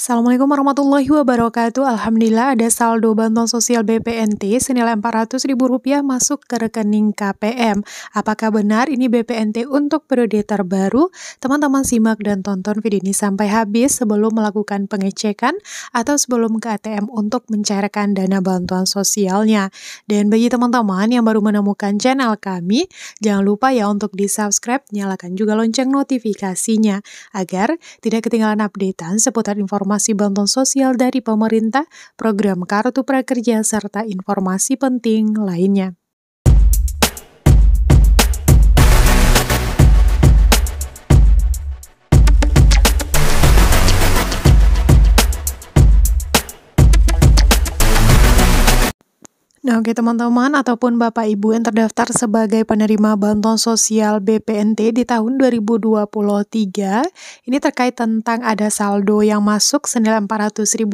Assalamualaikum warahmatullahi wabarakatuh. Alhamdulillah ada saldo bantuan sosial BPNT senilai Rp400.000 masuk ke rekening KPM. Apakah benar ini BPNT untuk periode terbaru? Teman-teman simak dan tonton video ini sampai habis sebelum melakukan pengecekan atau sebelum ke ATM untuk mencairkan dana bantuan sosialnya. Dan bagi teman-teman yang baru menemukan channel kami, jangan lupa ya untuk di-subscribe, nyalakan juga lonceng notifikasinya agar tidak ketinggalan updatean seputar informasi informasi bantuan sosial dari pemerintah, program Kartu Prakerja, serta informasi penting lainnya. Oke teman-teman ataupun Bapak Ibu yang terdaftar sebagai penerima bantuan sosial BPNT di tahun 2023 ini terkait tentang ada saldo yang masuk senilai Rp400.000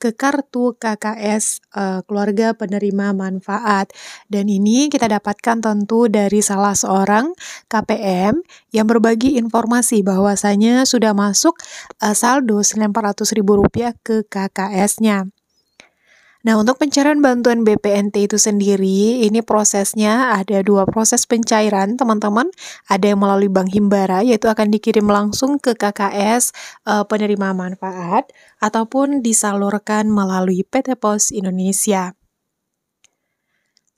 ke kartu KKS uh, eh, keluarga penerima manfaat dan ini kita dapatkan tentu dari salah seorang KPM yang berbagi informasi bahwasanya sudah masuk uh, saldo senilai Rp400.000 ke KKS-nya. Nah, untuk pencairan bantuan BPNT itu sendiri, ini prosesnya ada dua proses pencairan, teman-teman. Ada yang melalui Bank Himbara, yaitu akan dikirim langsung ke KKS e, eh, penerima manfaat, ataupun disalurkan melalui PT Pos Indonesia.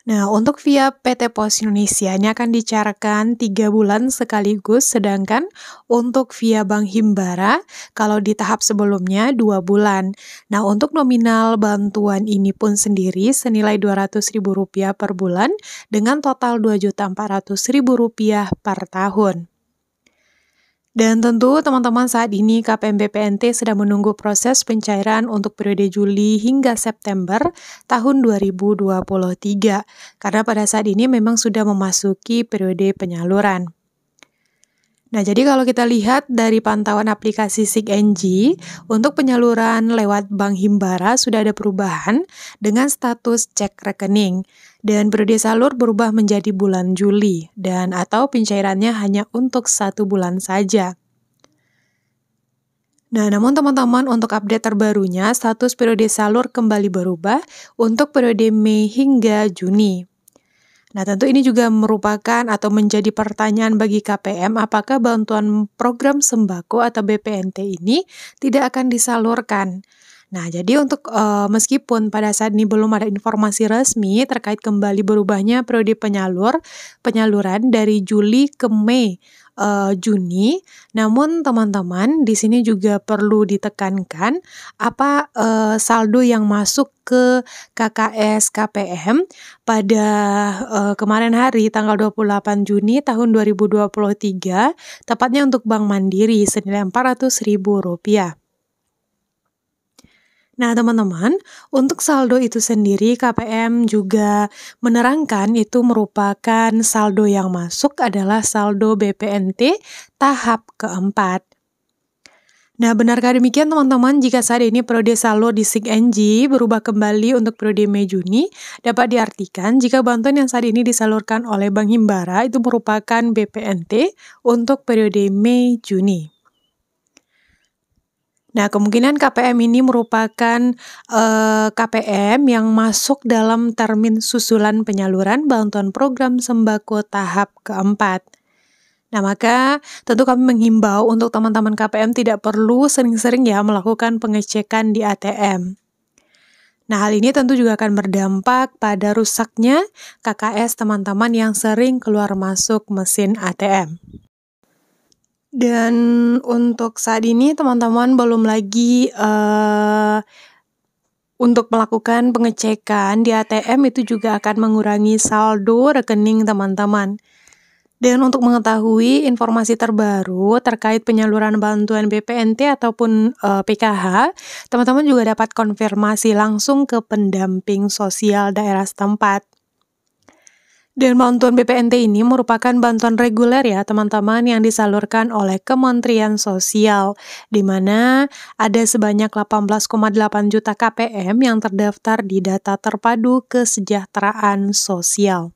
Nah, untuk via PT Pos Indonesia ini akan dicarakan tiga bulan sekaligus, sedangkan untuk via Bank Himbara, kalau di tahap sebelumnya dua bulan. Nah, untuk nominal bantuan ini pun sendiri senilai Rp200.000 per bulan dengan total Rp2.400.000 per tahun. Dan tentu teman-teman saat ini KPMBPNT sedang menunggu proses pencairan untuk periode Juli hingga September tahun 2023 karena pada saat ini memang sudah memasuki periode penyaluran. Nah, jadi kalau kita lihat dari pantauan aplikasi SIGNG, untuk penyaluran lewat Bank Himbara sudah ada perubahan dengan status cek rekening dan periode salur berubah menjadi bulan Juli dan atau pencairannya hanya untuk satu bulan saja. Nah, namun teman-teman untuk update terbarunya, status periode salur kembali berubah untuk periode Mei hingga Juni. Nah, tentu ini juga merupakan atau menjadi pertanyaan bagi KPM apakah bantuan program sembako atau BPNT ini tidak akan disalurkan. Nah, jadi untuk uh, meskipun pada saat ini belum ada informasi resmi terkait kembali berubahnya periode penyalur penyaluran dari Juli ke Mei uh, Juni. Namun teman-teman di sini juga perlu ditekankan apa uh, saldo yang masuk ke KKS KPM pada uh, kemarin hari tanggal 28 Juni tahun 2023 tepatnya untuk Bank Mandiri senilai 400 ribu rupiah. Nah, teman-teman, untuk saldo itu sendiri KPM juga menerangkan itu merupakan saldo yang masuk adalah saldo BPNT tahap keempat. Nah, benarkah demikian teman-teman? Jika saat ini periode saldo di SIG NG berubah kembali untuk periode Mei-Juni, dapat diartikan jika bantuan yang saat ini disalurkan oleh Bank Himbara itu merupakan BPNT untuk periode Mei-Juni. Nah, kemungkinan KPM ini merupakan eh, KPM yang masuk dalam termin susulan penyaluran bantuan program sembako tahap keempat. Nah, maka tentu kami menghimbau untuk teman-teman KPM tidak perlu sering-sering ya melakukan pengecekan di ATM. Nah, hal ini tentu juga akan berdampak pada rusaknya KKS teman-teman yang sering keluar masuk mesin ATM. Dan untuk saat ini teman-teman belum lagi uh, untuk melakukan pengecekan di ATM itu juga akan mengurangi saldo rekening teman-teman. Dan untuk mengetahui informasi terbaru terkait penyaluran bantuan BPNT ataupun e, eh, PKH, teman-teman juga dapat konfirmasi langsung ke pendamping sosial daerah setempat. Dan bantuan BPNT ini merupakan bantuan reguler ya teman-teman yang disalurkan oleh Kementerian Sosial di mana ada sebanyak 18,8 juta KPM yang terdaftar di data terpadu kesejahteraan sosial.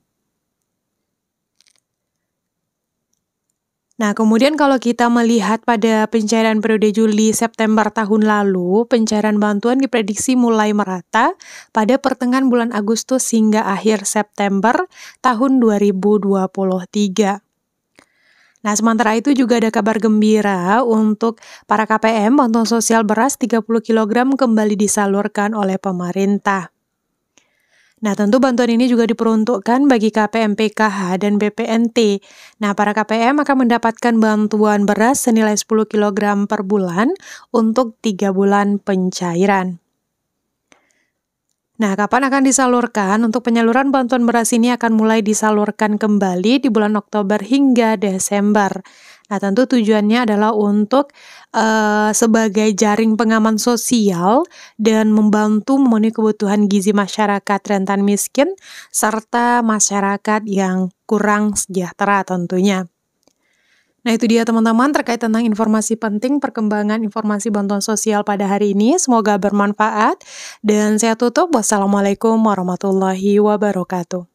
Nah, kemudian kalau kita melihat pada pencairan periode Juli-September tahun lalu, pencairan bantuan diprediksi mulai merata pada pertengahan bulan Agustus hingga akhir September tahun 2023. Nah, sementara itu juga ada kabar gembira untuk para KPM bantuan sosial beras 30 kg kembali disalurkan oleh pemerintah. Nah, tentu bantuan ini juga diperuntukkan bagi KPM PKH dan BPNT. Nah, para KPM akan mendapatkan bantuan beras senilai 10 kg per bulan untuk 3 bulan pencairan. Nah, kapan akan disalurkan? Untuk penyaluran bantuan beras ini akan mulai disalurkan kembali di bulan Oktober hingga Desember. Nah, tentu tujuannya adalah untuk uh, sebagai jaring pengaman sosial dan membantu memenuhi kebutuhan gizi masyarakat rentan miskin serta masyarakat yang kurang sejahtera tentunya. Nah itu dia teman-teman terkait tentang informasi penting perkembangan informasi bantuan sosial pada hari ini. Semoga bermanfaat dan saya tutup. Wassalamualaikum warahmatullahi wabarakatuh.